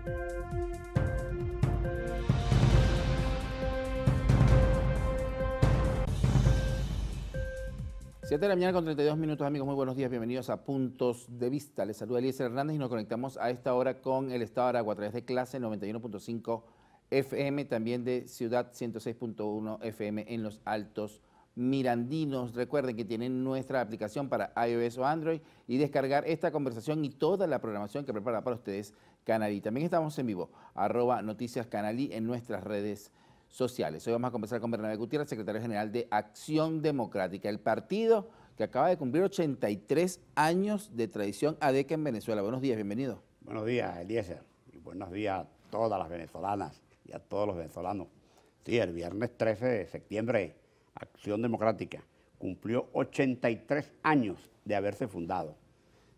7 de la mañana con 32 minutos, amigos. Muy buenos días, bienvenidos a Puntos de Vista. Les saluda Eliezer Hernández y nos conectamos a esta hora con el Estado de Aragua a través de clase 91.5 FM, también de Ciudad 106.1 FM en los Altos Mirandinos. Recuerden que tienen nuestra aplicación para iOS o Android y descargar esta conversación y toda la programación que prepara para ustedes Canalí. También estamos en vivo, arroba Noticias Canalí en nuestras redes sociales. Hoy vamos a conversar con Bernabé Gutiérrez, secretario general de Acción Democrática, el partido que acaba de cumplir 83 años de tradición ADECA en Venezuela. Buenos días, bienvenido. Buenos días, Eliezer, y buenos días a todas las venezolanas y a todos los venezolanos. Sí, el viernes 13 de septiembre, Acción Democrática cumplió 83 años de haberse fundado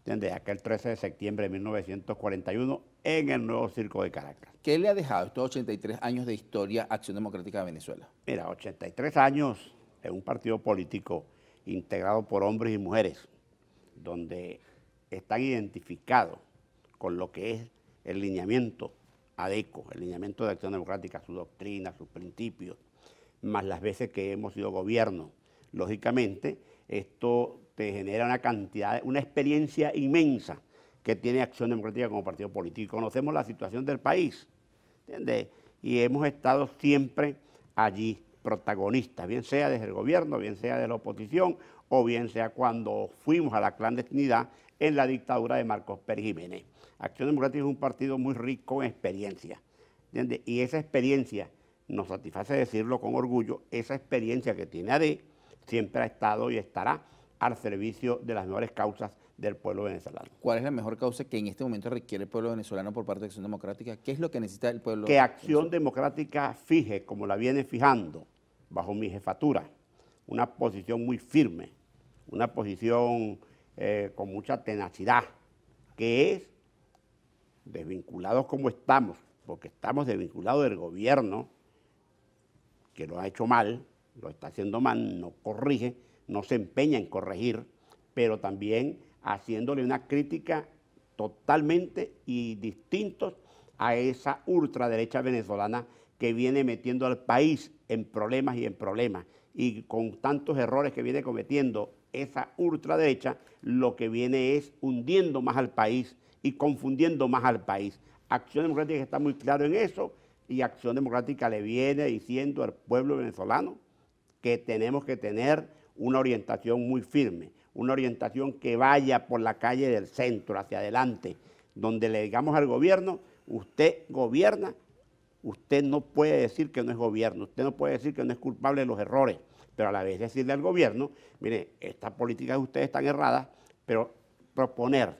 desde aquel 13 de septiembre de 1941 en el nuevo circo de Caracas. ¿Qué le ha dejado estos 83 años de historia Acción Democrática de Venezuela? Mira, 83 años en un partido político integrado por hombres y mujeres, donde están identificados con lo que es el lineamiento ADECO, el lineamiento de Acción Democrática, su doctrina, sus principios, más las veces que hemos sido gobierno. Lógicamente, esto te genera una cantidad, una experiencia inmensa que tiene Acción Democrática como partido político. Conocemos la situación del país, ¿entiendes? Y hemos estado siempre allí protagonistas, bien sea desde el gobierno, bien sea de la oposición, o bien sea cuando fuimos a la clandestinidad en la dictadura de Marcos Pérez Jiménez. Acción Democrática es un partido muy rico en experiencia, ¿entiendes? Y esa experiencia, nos satisface decirlo con orgullo, esa experiencia que tiene AD siempre ha estado y estará al servicio de las mejores causas del pueblo venezolano. ¿Cuál es la mejor causa que en este momento requiere el pueblo venezolano por parte de Acción Democrática? ¿Qué es lo que necesita el pueblo? Que Acción Democrática fije, como la viene fijando, bajo mi jefatura, una posición muy firme, una posición eh, con mucha tenacidad, que es, desvinculados como estamos, porque estamos desvinculados del gobierno, que lo ha hecho mal, lo está haciendo mal, no corrige, no se empeña en corregir, pero también haciéndole una crítica totalmente y distintos a esa ultraderecha venezolana que viene metiendo al país en problemas y en problemas. Y con tantos errores que viene cometiendo esa ultraderecha, lo que viene es hundiendo más al país y confundiendo más al país. Acción Democrática está muy claro en eso y Acción Democrática le viene diciendo al pueblo venezolano que tenemos que tener una orientación muy firme, una orientación que vaya por la calle del centro hacia adelante, donde le digamos al gobierno, usted gobierna, usted no puede decir que no es gobierno, usted no puede decir que no es culpable de los errores, pero a la vez decirle al gobierno, mire, estas políticas de ustedes están erradas, pero proponer,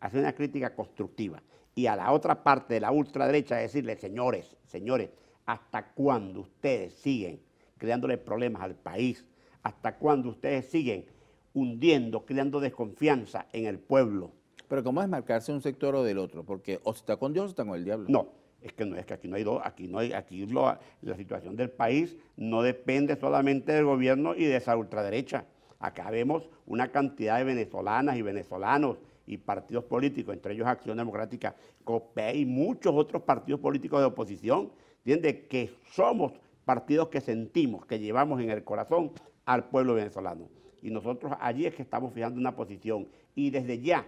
hacer una crítica constructiva. Y a la otra parte de la ultraderecha decirle, señores, señores, ¿hasta cuándo ustedes siguen creándole problemas al país, ¿Hasta cuándo ustedes siguen hundiendo, creando desconfianza en el pueblo? Pero ¿cómo es marcarse un sector o del otro? Porque o está con Dios o está con el diablo. No, es que no es que aquí no hay dos, aquí no hay, aquí la situación del país no depende solamente del gobierno y de esa ultraderecha. Acá vemos una cantidad de venezolanas y venezolanos y partidos políticos, entre ellos Acción Democrática, COPE y muchos otros partidos políticos de oposición, ¿entiendes? que somos partidos que sentimos, que llevamos en el corazón al pueblo venezolano. Y nosotros allí es que estamos fijando una posición. Y desde ya,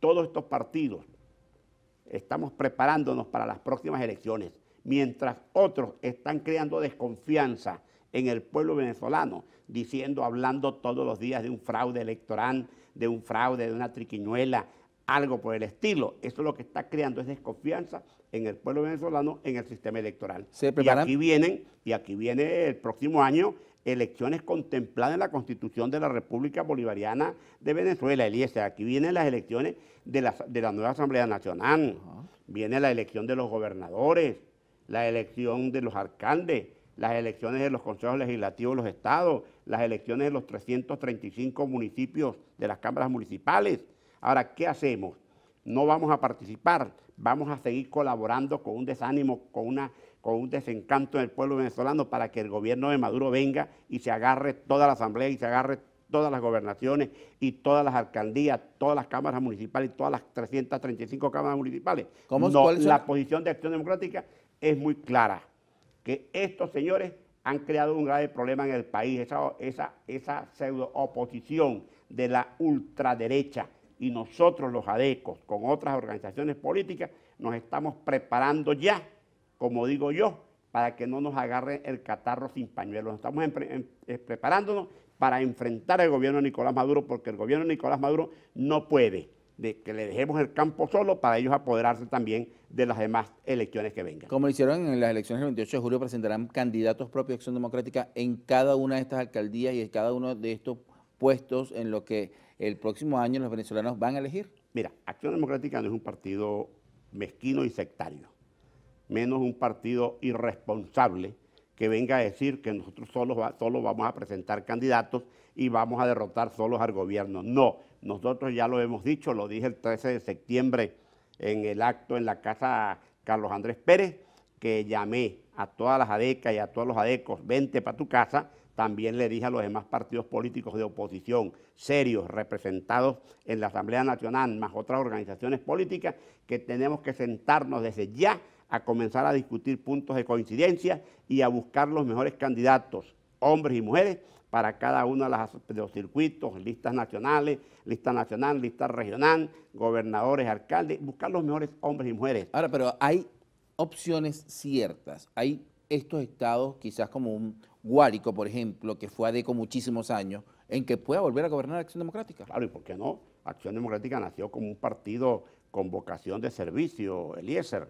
todos estos partidos estamos preparándonos para las próximas elecciones, mientras otros están creando desconfianza en el pueblo venezolano, diciendo, hablando todos los días de un fraude electoral, de un fraude, de una triquiñuela, algo por el estilo. Eso lo que está creando es desconfianza en el pueblo venezolano en el sistema electoral. y aquí vienen, y aquí viene el próximo año elecciones contempladas en la Constitución de la República Bolivariana de Venezuela, Eliezer. Aquí vienen las elecciones de la, de la nueva Asamblea Nacional, viene la elección de los gobernadores, la elección de los alcaldes, las elecciones de los consejos legislativos de los estados, las elecciones de los 335 municipios de las cámaras municipales. Ahora, ¿qué hacemos? No vamos a participar, vamos a seguir colaborando con un desánimo, con, una, con un desencanto en el pueblo venezolano para que el gobierno de Maduro venga y se agarre toda la asamblea y se agarre todas las gobernaciones y todas las alcaldías, todas las cámaras municipales, todas las 335 cámaras municipales. no, la posición de Acción Democrática es muy clara, que estos señores han creado un grave problema en el país, esa, esa pseudo oposición de la ultraderecha y nosotros los ADECOS con otras organizaciones políticas nos estamos preparando ya, como digo yo, para que no nos agarre el catarro sin pañuelos. Estamos em, eh, preparándonos para enfrentar al gobierno de Nicolás Maduro, porque el gobierno de Nicolás Maduro no puede de que le dejemos el campo solo para ellos apoderarse también de las demás elecciones que vengan. Como hicieron en las elecciones del 28 de julio, presentarán candidatos propios de Acción Democrática en cada una de estas alcaldías y en cada uno de estos puestos en lo que el próximo año los venezolanos van a elegir. Mira, Acción Democrática no es un partido mezquino y sectario, menos un partido irresponsable que venga a decir que nosotros solo, vamos a presentar candidatos y vamos a derrotar solos al gobierno. No, nosotros ya lo hemos dicho, lo dije el 13 de septiembre en el acto en la casa Carlos Andrés Pérez, que llamé a todas las adecas y a todos los adecos, vente para tu casa también le dije a los demás partidos políticos de oposición, serios, representados en la Asamblea Nacional, más otras organizaciones políticas, que tenemos que sentarnos desde ya a comenzar a discutir puntos de coincidencia y a buscar los mejores candidatos, hombres y mujeres, para cada uno de, los circuitos, listas nacionales, lista nacional, lista regional, gobernadores, alcaldes, buscar los mejores hombres y mujeres. Ahora, pero hay opciones ciertas, hay estos estados quizás como un Guárico, por ejemplo, que fue ADECO muchísimos años, en que pueda volver a gobernar Acción Democrática. Claro, ¿y por qué no? Acción Democrática nació como un partido con vocación de servicio, Eliezer,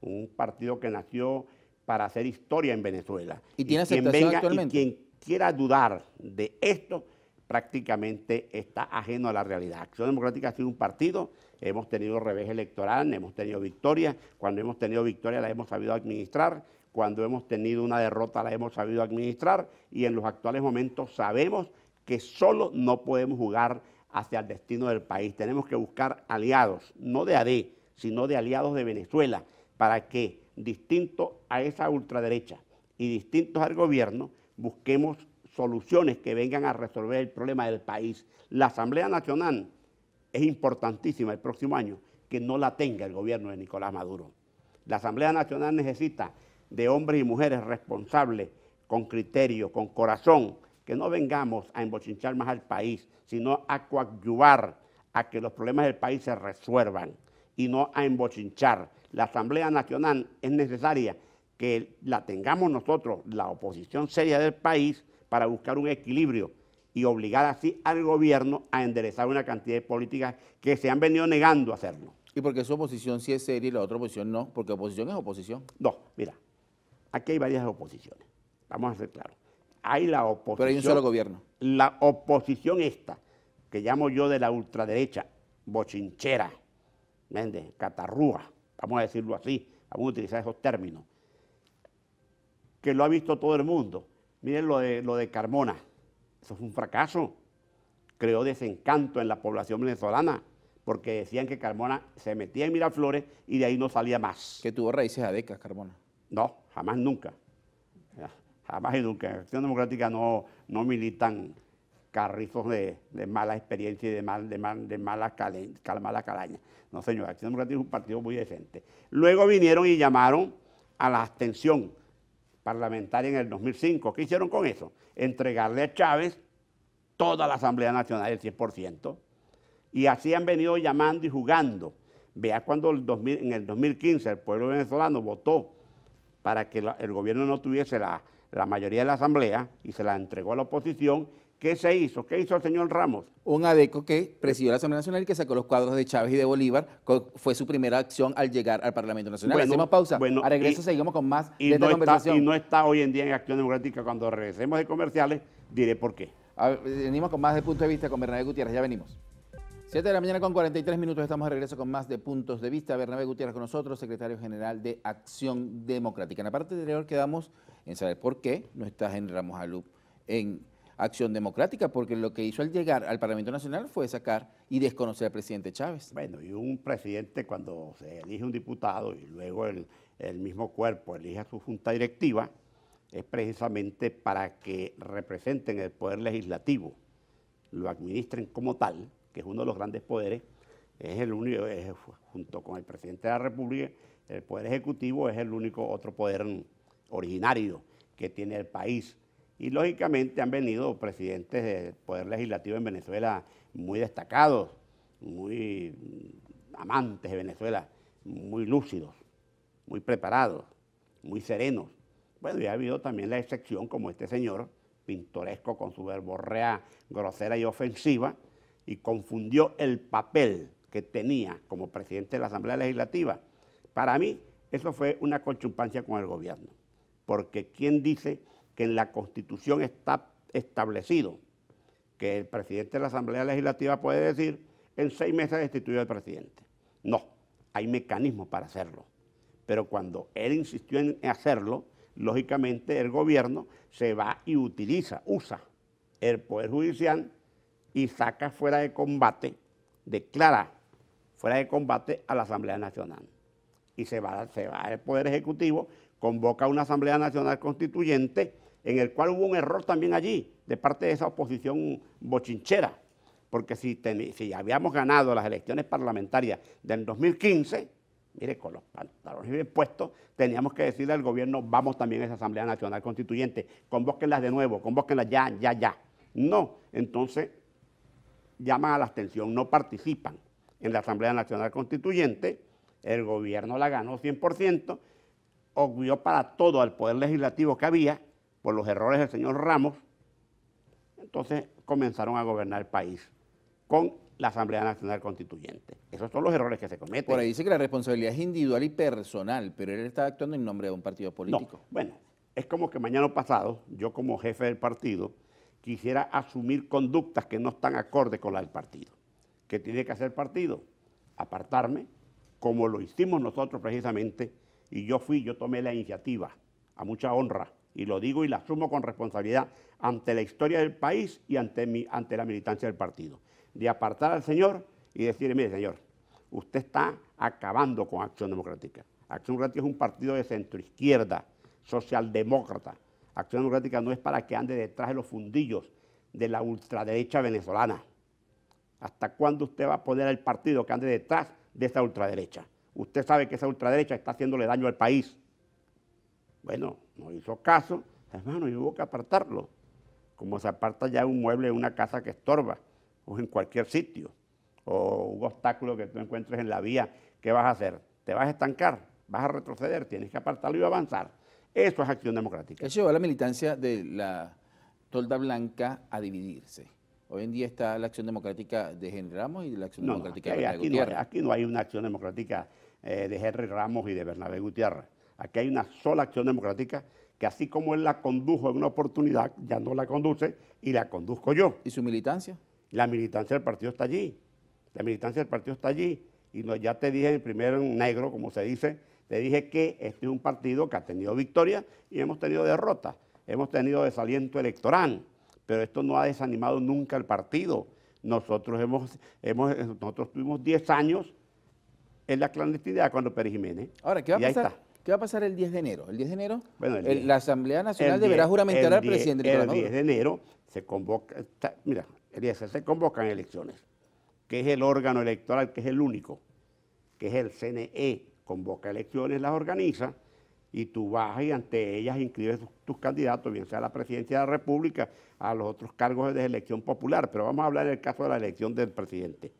un partido que nació para hacer historia en Venezuela. Y, tiene quien Y quien quiera dudar de esto, prácticamente está ajeno a la realidad. Acción Democrática ha sido un partido, hemos tenido revés electoral, hemos tenido victoria cuando hemos tenido victoria la hemos sabido administrar, cuando hemos tenido una derrota la hemos sabido administrar y en los actuales momentos sabemos que solo no podemos jugar hacia el destino del país. Tenemos que buscar aliados, no de ADE, sino de aliados de Venezuela, para que, distinto a esa ultraderecha y distintos al gobierno, busquemos soluciones que vengan a resolver el problema del país. La Asamblea Nacional es importantísima el próximo año, que no la tenga el gobierno de Nicolás Maduro. La Asamblea Nacional necesita de hombres y mujeres responsables, con criterio, con corazón, que no vengamos a embochinchar más al país, sino a coadyuvar a que los problemas del país se resuelvan y no a embochinchar. La Asamblea Nacional es necesaria que la tengamos nosotros, la oposición seria del país, para buscar un equilibrio y obligar así al gobierno a enderezar una cantidad de políticas que se han venido negando a hacerlo. ¿Y porque su oposición sí es seria y la otra oposición no? Porque oposición es oposición. No, mira, Aquí hay varias oposiciones, vamos a ser claros. Hay la oposición. Pero hay un solo gobierno. La oposición esta, que llamo yo de la ultraderecha, bochinchera, Méndez, Catarrúa, vamos a decirlo así, vamos a utilizar esos términos, que lo ha visto todo el mundo. Miren lo de, lo de Carmona, eso fue un fracaso. Creó desencanto en la población venezolana, porque decían que Carmona se metía en Miraflores y de ahí no salía más. Que tuvo raíces a décadas, Carmona. No, jamás nunca. Jamás y nunca. En Acción Democrática no, no militan carrizos de, mala experiencia y de, mal, de, mal, de mala, mala calaña. No, señor, Acción Democrática es un partido muy decente. Luego vinieron y llamaron a la abstención parlamentaria en el 2005. ¿Qué hicieron con eso? Entregarle a Chávez toda la Asamblea Nacional, del 100%. Y así han venido llamando y jugando. Vea cuando en el 2015 el pueblo venezolano votó para que el gobierno no tuviese la, la mayoría de la Asamblea y se la entregó a la oposición. ¿Qué se hizo? ¿Qué hizo el señor Ramos? Un adeco que presidió la Asamblea Nacional y que sacó los cuadros de Chávez y de Bolívar, fue su primera acción al llegar al Parlamento Nacional. Bueno, Hacemos pausa, a regreso seguimos con más de esta no conversación. Está, y no está hoy en día en Acción Democrática, cuando regresemos de comerciales diré por qué. venimos con más de punto de vista con Bernabé Gutiérrez, ya venimos. 7 de la mañana con 43 minutos estamos de regreso con más de Puntos de Vista. Bernabé Gutiérrez con nosotros, secretario general de Acción Democrática. En la parte anterior quedamos en saber por qué no está General Ramos en Acción Democrática, porque lo que hizo al llegar al Parlamento Nacional fue sacar y desconocer al presidente Chávez. Bueno, y un presidente cuando se elige un diputado y luego el, el mismo cuerpo elige a su junta directiva, es precisamente para que representen el poder legislativo, lo administren como tal que es uno de los grandes poderes, es el único, junto con el presidente de la República, el poder ejecutivo es el único otro poder originario que tiene el país. Y lógicamente han venido presidentes del poder legislativo en Venezuela muy destacados, muy amantes de Venezuela, muy lúcidos, muy preparados, muy serenos. Bueno, y ha habido también la excepción como este señor, pintoresco con su verborrea grosera y ofensiva, y confundió el papel que tenía como presidente de la Asamblea Legislativa. Para mí, eso fue una conchumpancia con el gobierno, porque ¿quién dice que en la Constitución está establecido que el presidente de la Asamblea Legislativa puede decir en seis meses destituyó al presidente? No, hay mecanismos para hacerlo, pero cuando él insistió en hacerlo, lógicamente el gobierno se va y utiliza, usa el Poder Judicial y saca fuera de combate, declara fuera de combate a la Asamblea Nacional. Y se va, se va al Poder Ejecutivo, convoca una Asamblea Nacional Constituyente, en el cual hubo un error también allí, de parte de esa oposición bochinchera, porque si, si habíamos ganado las elecciones parlamentarias del 2015, mire, con los pantalones bien puestos, teníamos que decirle al gobierno, vamos también a esa Asamblea Nacional Constituyente, convóquenlas de nuevo, convóquenlas ya, ya, ya. No, entonces llaman a la atención, no participan en la Asamblea Nacional Constituyente, el gobierno la ganó 100%, obvió para todo al poder legislativo que había por los errores del señor Ramos, entonces comenzaron a gobernar el país con la Asamblea Nacional Constituyente. Esos son los errores que se cometen. Por ahí dice que la responsabilidad es individual y personal, pero él está actuando en nombre de un partido político. No, bueno, es como que mañana pasado, yo como jefe del partido, quisiera asumir conductas que no están acordes con las del partido. ¿Qué tiene que hacer el partido? Apartarme, como lo hicimos nosotros precisamente, y yo fui, yo tomé la iniciativa, a mucha honra, y lo digo y la asumo con responsabilidad ante la historia del país y ante, ante la militancia del partido, de apartar al señor y decirle, mire señor, usted está acabando con Acción Democrática. Acción Democrática es un partido de centroizquierda, socialdemócrata, Acción Democrática no es para que ande detrás de los fundillos de la ultraderecha venezolana. ¿Hasta cuándo usted va a poner al partido que ande detrás de esa ultraderecha? Usted sabe que esa ultraderecha está haciéndole daño al país. Bueno, no hizo caso, hermano, y hubo que apartarlo, como se aparta ya un mueble en una casa que estorba, o en cualquier sitio, o un obstáculo que tú encuentres en la vía, ¿qué vas a hacer? ¿Te vas a estancar? ¿Vas a retroceder? Tienes que apartarlo y avanzar. Eso es acción democrática. Eso llevó a la militancia de la tolda blanca a dividirse. Hoy en día está la acción democrática de Henry Ramos y la acción democrática de Bernabé Gutiérrez. No, aquí no hay una acción democrática eh, de Henry Ramos y de Bernabé Gutiérrez. Aquí hay una sola acción democrática que así como él la condujo en una oportunidad, ya no la conduce y la conduzco yo. ¿Y su militancia? La militancia del partido está allí. La militancia del partido está allí. Y no, ya te dije en negro, como se dice, le dije que este es un partido que ha tenido victoria y hemos tenido derrota. hemos tenido desaliento electoral, pero esto no ha desanimado nunca al partido. Nosotros, hemos, hemos, nosotros tuvimos 10 años en la clandestinidad cuando Pérez Jiménez. Ahora, ¿qué va a pasar? ¿Qué va a pasar el 10 de enero? ¿El 10 de enero? la Asamblea Nacional deberá juramentar al presidente El 10 de enero se convoca, mira, el 10 se convocan elecciones, que es el órgano electoral, que es el único, que es el CNE, convoca elecciones, las organiza y tú vas y ante ellas inscribes tus, tus, candidatos, bien sea a la presidencia de la República, a los otros cargos de elección popular, pero vamos a hablar del caso de la elección del presidente.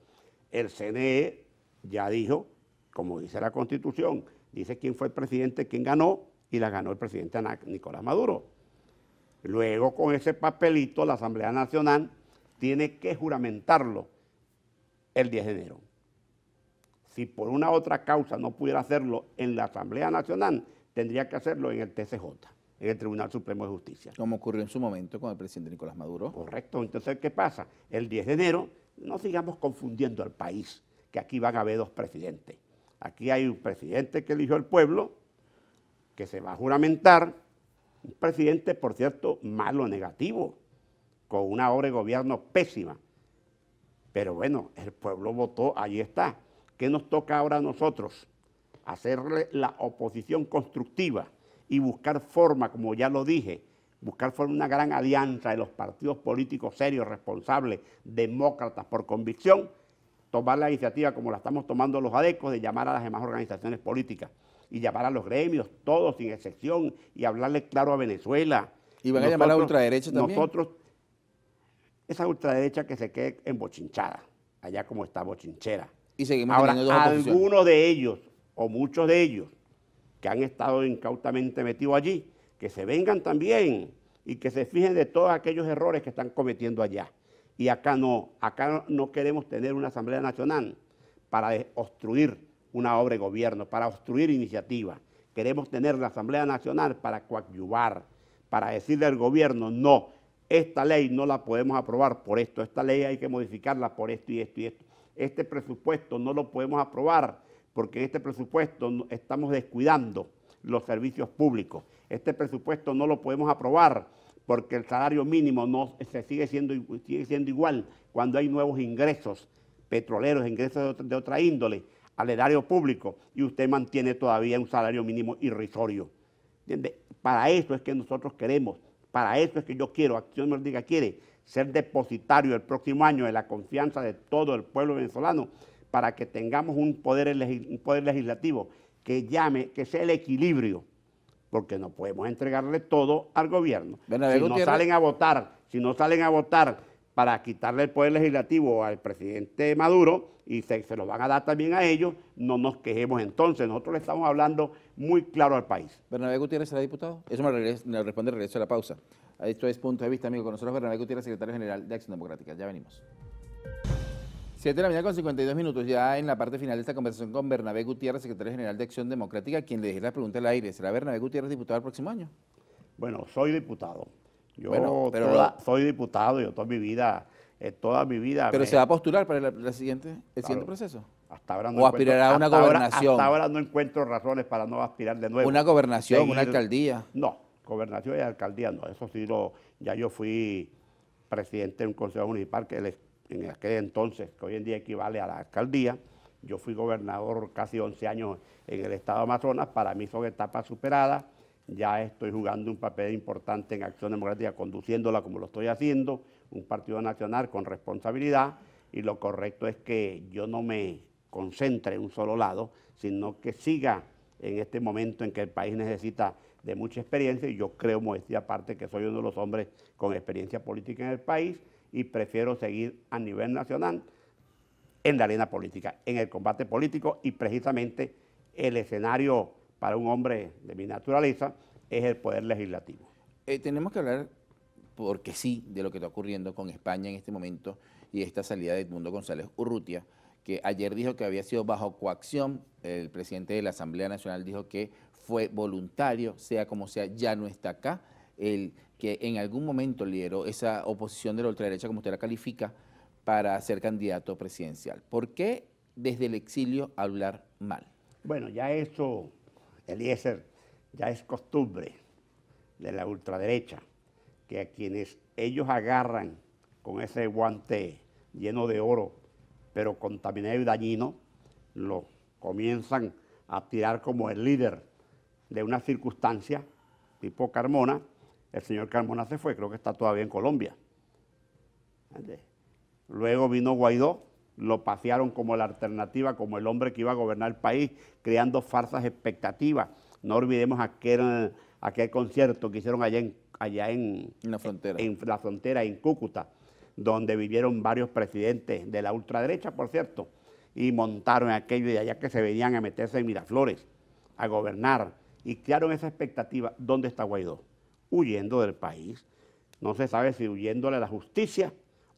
El CNE ya dijo, como dice la Constitución, dice quién fue el presidente, quién ganó, y la ganó el presidente Nicolás Maduro. Luego, con ese papelito, la Asamblea Nacional tiene que juramentarlo el 10 de enero si por una otra causa no pudiera hacerlo en la Asamblea Nacional, tendría que hacerlo en el TCJ, en el Tribunal Supremo de Justicia. Como ocurrió en su momento con el presidente Nicolás Maduro. Correcto. Entonces, ¿qué pasa? El 10 de enero, no sigamos confundiendo al país, que aquí van a haber dos presidentes. Aquí hay un presidente que eligió el pueblo, que se va a juramentar, un presidente, por cierto, malo, negativo, con una obra de gobierno pésima. Pero bueno, el pueblo votó, ahí está. ¿Qué nos toca ahora a nosotros? Hacerle la oposición constructiva y buscar forma, como ya lo dije, buscar forma una gran alianza de los partidos políticos serios, responsables, demócratas por convicción, tomar la iniciativa como la estamos tomando los adecos de llamar a las demás organizaciones políticas y llamar a los gremios, todos sin excepción, y hablarle claro a Venezuela. Y van a llamar a la ultraderecha también. Nosotros, esa ultraderecha que se quede embochinchada, allá como está bochinchera y seguimos Ahora, algunos de ellos, o muchos de ellos, que han estado incautamente metidos allí, que se vengan también y que se fijen de todos aquellos errores que están cometiendo allá. Y acá no, acá no queremos tener una Asamblea Nacional para obstruir una obra de gobierno, para obstruir iniciativas. Queremos tener la Asamblea Nacional para coadyuvar, para decirle al gobierno, no, esta ley no la podemos aprobar por esto, esta ley hay que modificarla por esto y esto y esto este presupuesto no lo podemos aprobar porque en este presupuesto estamos descuidando los servicios públicos. Este presupuesto no lo podemos aprobar porque el salario mínimo se sigue siendo, igual cuando hay nuevos ingresos petroleros, ingresos de otra, índole al erario público y usted mantiene todavía un salario mínimo irrisorio. Para eso es que nosotros queremos para eso es que yo quiero, Acción Nordica quiere ser depositario el próximo año de la confianza de todo el pueblo venezolano para que tengamos un poder, poder legislativo que llame, que sea el equilibrio, porque no podemos entregarle todo al gobierno. si no salen a votar, si no salen a votar para quitarle el poder legislativo al presidente Maduro y se, se, lo van a dar también a ellos, no nos quejemos entonces. Nosotros le estamos hablando muy claro al país. Bernabé Gutiérrez será diputado. Eso me, lo responde responde regreso a la pausa. Esto es Punto de Vista, amigo. Con nosotros Bernabé Gutiérrez, secretario general de Acción Democrática. Ya venimos. Siete de la mañana con 52 minutos, ya en la parte final de esta conversación con Bernabé Gutiérrez, secretario general de Acción Democrática, quien le dejé la pregunta al aire. ¿Será Bernabé Gutiérrez diputado el próximo año? Bueno, soy diputado. Yo soy diputado, yo toda mi vida, eh, toda mi vida. Pero se va a postular para el, siguiente, el siguiente proceso. Hasta ahora no o aspirará una gobernación. hasta ahora no encuentro razones para no aspirar de nuevo. Una gobernación, una alcaldía. No, gobernación y alcaldía no. Eso sí lo, ya yo fui presidente de un consejo municipal que en aquel entonces, que hoy en día equivale a la alcaldía. Yo fui gobernador casi 11 años en el estado de Amazonas. Para mí son etapas superadas ya estoy jugando un papel importante en Acción Democrática, conduciéndola como lo estoy haciendo, un partido nacional con responsabilidad, y lo correcto es que yo no me concentre en un solo lado, sino que siga en este momento en que el país necesita de mucha experiencia, y yo creo, modestia aparte, que soy uno de los hombres con experiencia política en el país, y prefiero seguir a nivel nacional en la arena política, en el combate político, y precisamente el escenario para un hombre de mi naturaleza, es el poder legislativo. Eh, tenemos que hablar, porque sí, de lo que está ocurriendo con España en este momento y esta salida de Edmundo González Urrutia, que ayer dijo que había sido bajo coacción, el presidente de la Asamblea Nacional dijo que fue voluntario, sea como sea, ya no está acá, el que en algún momento lideró esa oposición de la ultraderecha, como usted la califica, para ser candidato presidencial. ¿Por qué desde el exilio hablar mal? Bueno, ya eso Eliezer ya es costumbre de la ultraderecha, que a quienes ellos agarran con ese guante lleno de oro, pero contaminado y dañino, lo comienzan a tirar como el líder de una circunstancia tipo Carmona. El señor Carmona se fue, creo que está todavía en Colombia. Luego vino Guaidó, lo pasearon como la alternativa, como el hombre que iba a gobernar el país, creando falsas expectativas. No olvidemos aquel, aquel concierto que hicieron allá en, allá en, la frontera. En, la frontera, en Cúcuta, donde vivieron varios presidentes de la ultraderecha, por cierto, y montaron aquello de allá que se venían a meterse en Miraflores, a gobernar, y crearon esa expectativa. ¿Dónde está Guaidó? Huyendo del país. No se sabe si huyéndole a la justicia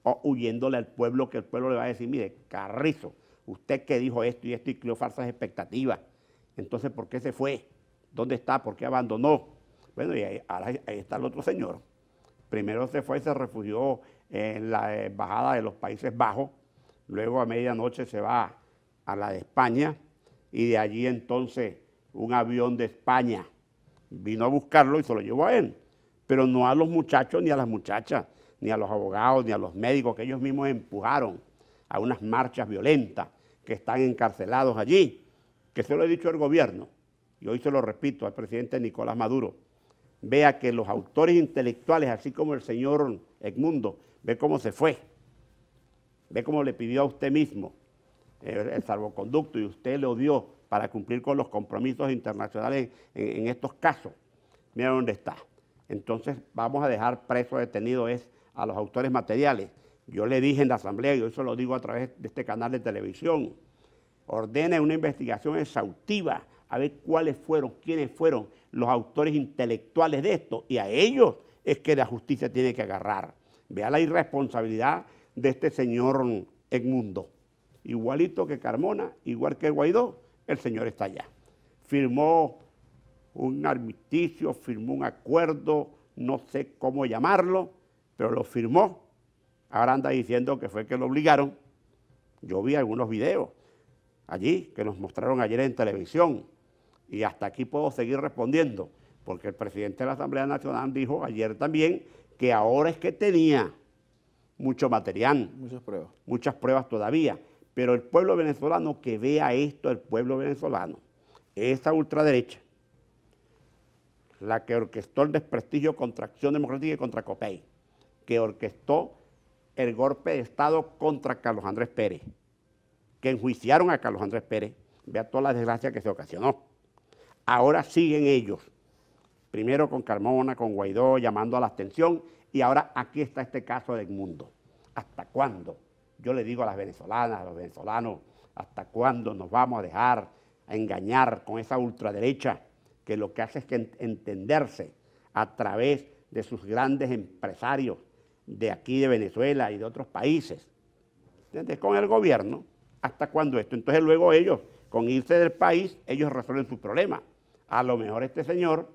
o huyéndole al pueblo, que el pueblo le va a decir, mire, carrizo, usted que dijo esto y esto y creó falsas expectativas. Entonces, ¿por qué se fue? ¿Dónde está? ¿Por qué abandonó? Bueno, y ahí, ahí está el otro señor. Primero se fue se refugió en la embajada de los Países Bajos, luego a medianoche se va a la de España y de allí entonces un avión de España vino a buscarlo y se lo llevó a él, pero no a los muchachos ni a las muchachas, ni a los abogados, ni a los médicos, que ellos mismos empujaron a unas marchas violentas que están encarcelados allí, que se lo he dicho al gobierno, y hoy se lo repito al presidente Nicolás Maduro, vea que los autores intelectuales, así como el señor Edmundo, ve cómo se fue, ve cómo le pidió a usted mismo eh, el, salvoconducto y usted lo dio para cumplir con los compromisos internacionales en, estos casos. Mira dónde está. Entonces vamos a dejar preso detenido es a los autores materiales. Yo le dije en la asamblea, y eso lo digo a través de este canal de televisión, ordene una investigación exhaustiva a ver cuáles fueron, quiénes fueron los autores intelectuales de esto, y a ellos es que la justicia tiene que agarrar. Vea la irresponsabilidad de este señor Edmundo. Igualito que Carmona, igual que Guaidó, el señor está allá. Firmó un armisticio, firmó un acuerdo, no sé cómo llamarlo, pero lo firmó. Ahora anda diciendo que fue que lo obligaron. Yo vi algunos videos allí que nos mostraron ayer en televisión y hasta aquí puedo seguir respondiendo, porque el presidente de la Asamblea Nacional dijo ayer también que ahora es que tenía mucho material, muchas pruebas, muchas pruebas todavía, pero el pueblo venezolano que vea esto, el pueblo venezolano, esa ultraderecha, la que orquestó el desprestigio contra Acción Democrática y contra COPEI, que orquestó el golpe de Estado contra Carlos Andrés Pérez, que enjuiciaron a Carlos Andrés Pérez. Vea toda la desgracia que se ocasionó. Ahora siguen ellos, primero con Carmona, con Guaidó, llamando a la atención, y ahora aquí está este caso del mundo. ¿Hasta cuándo? Yo le digo a las venezolanas, a los venezolanos, ¿hasta cuándo nos vamos a dejar engañar con esa ultraderecha que lo que hace es que entenderse a través de sus grandes empresarios, de aquí de Venezuela y de otros países, ¿entiendes? con el gobierno, hasta cuando esto. Entonces luego ellos, con irse del país, ellos resuelven sus problemas. A lo mejor este señor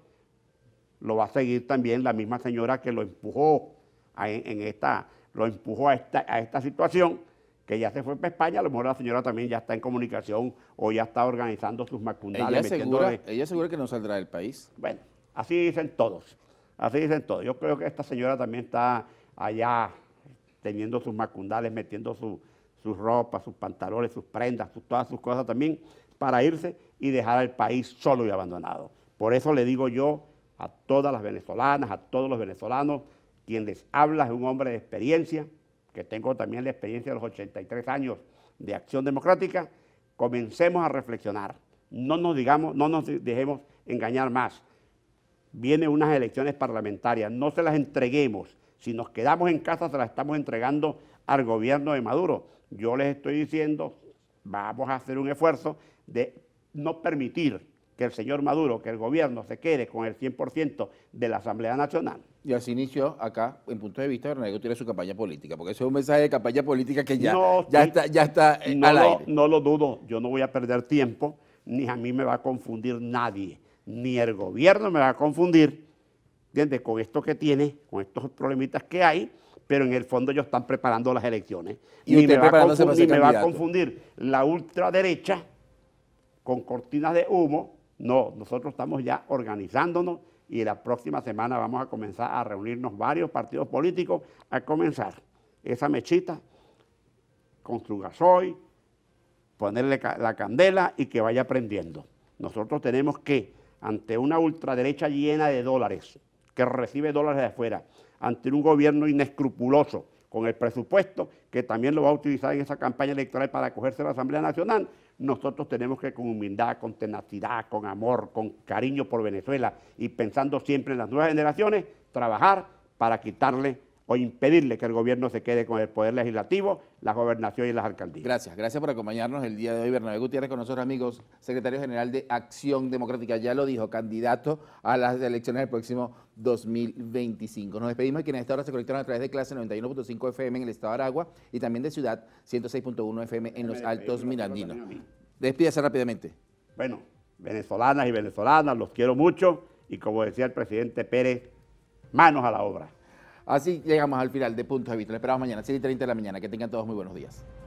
lo va a seguir también la misma señora que lo empujó a, en esta, lo empujó a esta, a esta situación, que ya se fue para España, a lo mejor la señora también ya está en comunicación o ya está organizando sus macundales. Ella asegura, ella asegura que no saldrá del país. Bueno, así dicen todos, así dicen todos. Yo creo que esta señora también está allá teniendo sus macundales, metiendo sus ropas, sus pantalones, sus prendas, todas sus cosas también, para irse y dejar al país solo y abandonado. Por eso le digo yo a todas las venezolanas, a todos los venezolanos, quien les habla es un hombre de experiencia, que tengo también la experiencia de los 83 años de acción democrática, comencemos a reflexionar. No nos digamos, no nos dejemos engañar más. Vienen unas elecciones parlamentarias, no se las entreguemos si nos quedamos en casa, se la estamos entregando al gobierno de Maduro. Yo les estoy diciendo, vamos a hacer un esfuerzo de no permitir que el señor Maduro, que el gobierno se quede con el 100% de la Asamblea Nacional. Y así inició acá, en punto de vista, de René tiene su campaña política, porque ese es un mensaje de campaña política que ya, ya está, ya está eh, no no lo dudo, yo no voy a perder tiempo, ni a mí me va a confundir nadie, ni el gobierno me va a confundir, ¿entiendes? Con esto que tiene, con estos problemitas que hay, pero en el fondo ellos están preparando las elecciones. Y, me, va a, confundir, me va a confundir la ultraderecha con cortinas de humo. No, nosotros estamos ya organizándonos y la próxima semana vamos a comenzar a reunirnos varios partidos políticos a comenzar esa mechita con su gasoil, ponerle la candela y que vaya prendiendo. Nosotros tenemos que, ante una ultraderecha llena de dólares, que recibe dólares de afuera, ante un gobierno inescrupuloso con el presupuesto, que también lo va a utilizar en esa campaña electoral para acogerse a la Asamblea Nacional, nosotros tenemos que con humildad, con tenacidad, con amor, con cariño por Venezuela y pensando siempre en las nuevas generaciones, trabajar para quitarle o impedirle que el gobierno se quede con el poder legislativo, la gobernación y las alcaldías. Gracias, gracias por acompañarnos el día de hoy. Bernabé Gutiérrez con nosotros, amigos, secretario general de Acción Democrática, ya lo dijo, candidato a las elecciones del próximo 2025. Nos despedimos que quienes esta hora se conectaron a través de clase 91.5 FM en el estado de Aragua y también de ciudad 106.1 FM en los Altos Mirandinos. Despídase rápidamente. Bueno, venezolanas y venezolanas, los quiero mucho y como decía el presidente Pérez, manos a la obra. Así llegamos al final de Punto de Vista. Les esperamos mañana, 7 y 30 de la mañana. Que tengan todos muy buenos días.